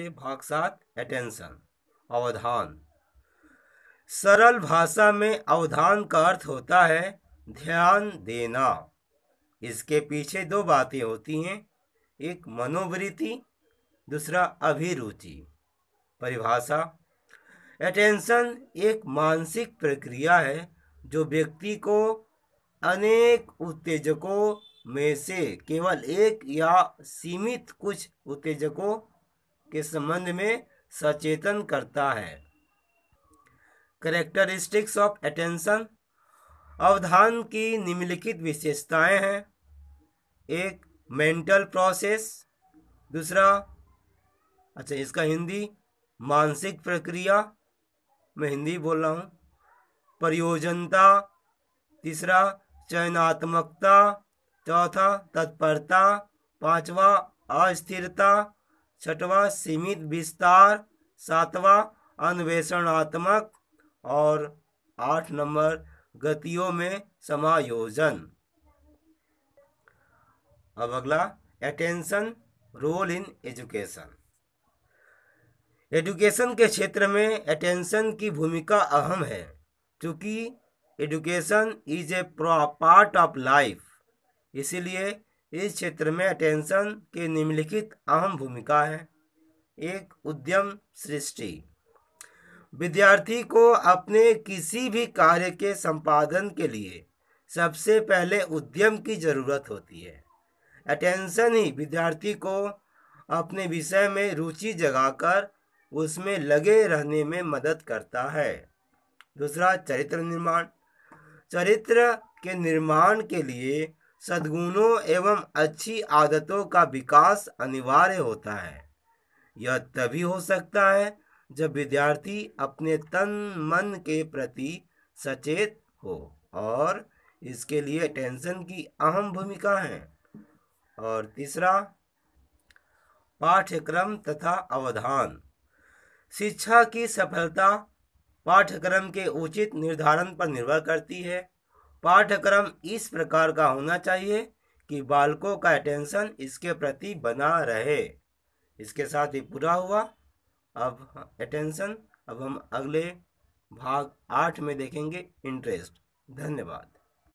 भाग सात अटेंशन अवधान सरल भाषा में अवधान का अर्थ होता है ध्यान देना इसके पीछे दो बातें होती हैं एक मनोवृत्ति दूसरा अभिरुचि परिभाषा अटेंशन एक मानसिक प्रक्रिया है जो व्यक्ति को अनेक उत्तेजकों में से केवल एक या सीमित कुछ उत्तेजकों के संबंध में सचेतन करता है करेक्टरिस्टिक्स ऑफ अटेंशन अवधान की निम्नलिखित विशेषताएं हैं एक मेंटल प्रोसेस दूसरा अच्छा इसका हिंदी मानसिक प्रक्रिया मैं हिंदी बोल रहा हूँ प्रयोजनता तीसरा चयनात्मकता चौथा तत्परता पांचवा अस्थिरता छठवा सीमित विस्तार सातवां अन्वेषणात्मक और आठ नंबर गतियों में समायोजन अब अगला attention role in education education के क्षेत्र में अटेंशन की भूमिका अहम है क्योंकि education is a part of life इसीलिए इस क्षेत्र में अटेंशन की निम्नलिखित अहम भूमिका है एक उद्यम सृष्टि विद्यार्थी को अपने किसी भी कार्य के संपादन के लिए सबसे पहले उद्यम की जरूरत होती है अटेंशन ही विद्यार्थी को अपने विषय में रुचि जगाकर उसमें लगे रहने में मदद करता है दूसरा चरित्र निर्माण चरित्र के निर्माण के लिए सद्गुणों एवं अच्छी आदतों का विकास अनिवार्य होता है यह तभी हो सकता है जब विद्यार्थी अपने तन मन के प्रति सचेत हो और इसके लिए टेंशन की अहम भूमिका है और तीसरा पाठ्यक्रम तथा अवधान शिक्षा की सफलता पाठ्यक्रम के उचित निर्धारण पर निर्भर करती है पाठ्यक्रम इस प्रकार का होना चाहिए कि बालकों का अटेंशन इसके प्रति बना रहे इसके साथ ही पूरा हुआ अब अटेंशन अब हम अगले भाग आठ में देखेंगे इंटरेस्ट धन्यवाद